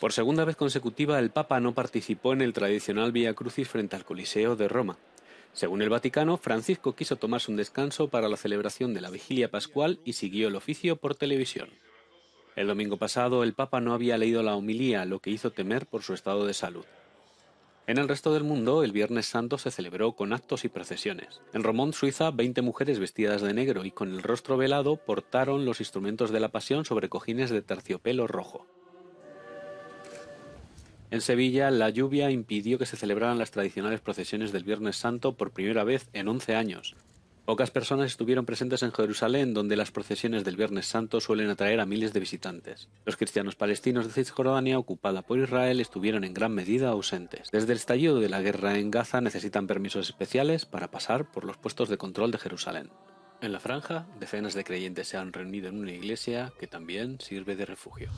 Por segunda vez consecutiva, el Papa no participó en el tradicional vía Crucis frente al Coliseo de Roma. Según el Vaticano, Francisco quiso tomarse un descanso para la celebración de la vigilia pascual y siguió el oficio por televisión. El domingo pasado, el Papa no había leído la homilía, lo que hizo temer por su estado de salud. En el resto del mundo, el Viernes Santo se celebró con actos y procesiones. En Romont, Suiza, 20 mujeres vestidas de negro y con el rostro velado portaron los instrumentos de la pasión sobre cojines de terciopelo rojo. En Sevilla, la lluvia impidió que se celebraran las tradicionales procesiones del Viernes Santo por primera vez en 11 años. Pocas personas estuvieron presentes en Jerusalén, donde las procesiones del Viernes Santo suelen atraer a miles de visitantes. Los cristianos palestinos de Cisjordania, ocupada por Israel, estuvieron en gran medida ausentes. Desde el estallido de la guerra en Gaza necesitan permisos especiales para pasar por los puestos de control de Jerusalén. En la franja, decenas de creyentes se han reunido en una iglesia que también sirve de refugio.